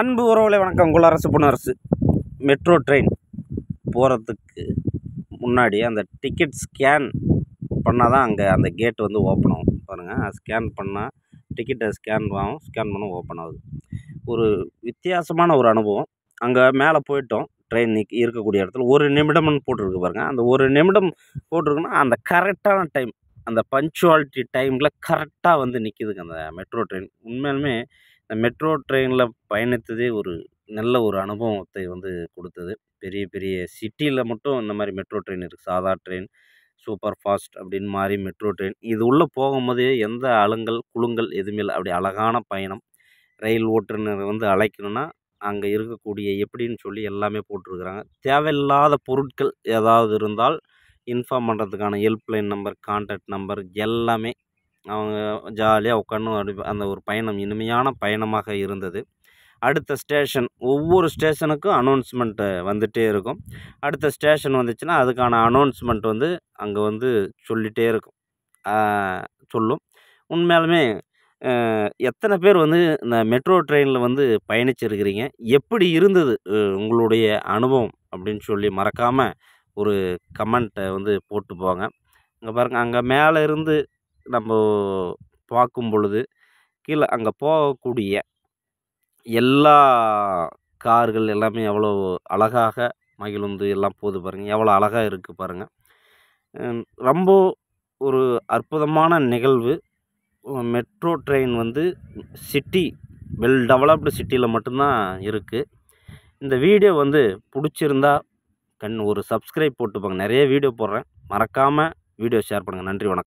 அன்பு உறவுகளை வணக்கம் குளரசு புனரசு மெட்ரோ ட்ரெயின் போகிறதுக்கு முன்னாடி அந்த டிக்கெட் ஸ்கேன் பண்ணால் தான் அங்கே அந்த கேட் வந்து ஓப்பன் ஆகும் பாருங்கள் ஸ்கேன் பண்ணால் டிக்கெட்டை ஸ்கேன் ஆகும் ஸ்கேன் பண்ண ஓப்பன் ஆகுது ஒரு வித்தியாசமான ஒரு அனுபவம் அங்கே மேலே போயிட்டோம் ட்ரெயின் நிக் இருக்கக்கூடிய இடத்துல ஒரு நிமிடம்னு போட்டிருக்கு பாருங்கள் அந்த ஒரு நிமிடம் போட்டிருக்குன்னா அந்த கரெக்டான டைம் அந்த பஞ்சுவாலிட்டி டைமில் கரெக்டாக வந்து நிற்கிதுங்க அந்த மெட்ரோ ட்ரெயின் உண்மையிலுமே இந்த மெட்ரோ ட்ரெயினில் பயணித்ததே ஒரு நல்ல ஒரு அனுபவத்தை வந்து கொடுத்தது பெரிய பெரிய சிட்டியில் மட்டும் இந்த மாதிரி மெட்ரோ ட்ரெயின் இருக்குது சாதா ட்ரெயின் சூப்பர் ஃபாஸ்ட் அப்படின்னு மாறி மெட்ரோ ட்ரெயின் இது உள்ளே போகும்போது எந்த அழுங்கல் குழுங்கல் எதுவுமே இல்லை அப்படி அழகான பயணம் ரயில் ஓட்டுநர் வந்து அழைக்கணும்னா அங்கே இருக்கக்கூடிய எப்படின்னு சொல்லி எல்லாமே போட்டிருக்கிறாங்க தேவையில்லாத பொருட்கள் ஏதாவது இருந்தால் இன்ஃபார்ம் பண்ணுறதுக்கான ஹெல்ப்லைன் நம்பர் கான்டாக்ட் நம்பர் எல்லாமே அவங்க ஜாலியாக உட்காந்து அப்படி அந்த ஒரு பயணம் இனிமையான பயணமாக இருந்தது அடுத்த ஸ்டேஷன் ஒவ்வொரு ஸ்டேஷனுக்கும் அனௌன்ஸ்மெண்ட்டு வந்துகிட்டே இருக்கும் அடுத்த ஸ்டேஷன் வந்துச்சுன்னா அதுக்கான அனௌன்ஸ்மெண்ட் வந்து அங்கே வந்து சொல்லிகிட்டே இருக்கும் சொல்லும் உண்மையாலுமே எத்தனை பேர் வந்து இந்த மெட்ரோ ட்ரெயினில் வந்து பயணிச்சிருக்கிறீங்க எப்படி இருந்தது உங்களுடைய அனுபவம் அப்படின்னு சொல்லி மறக்காமல் ஒரு கமெண்ட்டை வந்து போட்டு போங்க இங்கே பாருங்கள் அங்கே மேலே இருந்து நம்ம பார்க்கும் பொழுது கீழே அங்கே போகக்கூடிய எல்லா கார்கள் எல்லாமே எவ்வளோ அழகாக மகிழுந்து எல்லாம் போகுது பாருங்கள் எவ்வளோ அழகாக இருக்குது பாருங்கள் ரொம்ப ஒரு அற்புதமான நிகழ்வு மெட்ரோ ட்ரெயின் வந்து சிட்டி வெல் டெவலப்டு சிட்டியில் மட்டும்தான் இருக்குது இந்த வீடியோ வந்து பிடிச்சிருந்தா கண் ஒரு சப்ஸ்கிரைப் போட்டுப்பாங்க நிறைய வீடியோ போடுறேன் மறக்காமல் வீடியோ ஷேர் பண்ணுங்கள் நன்றி வணக்கம்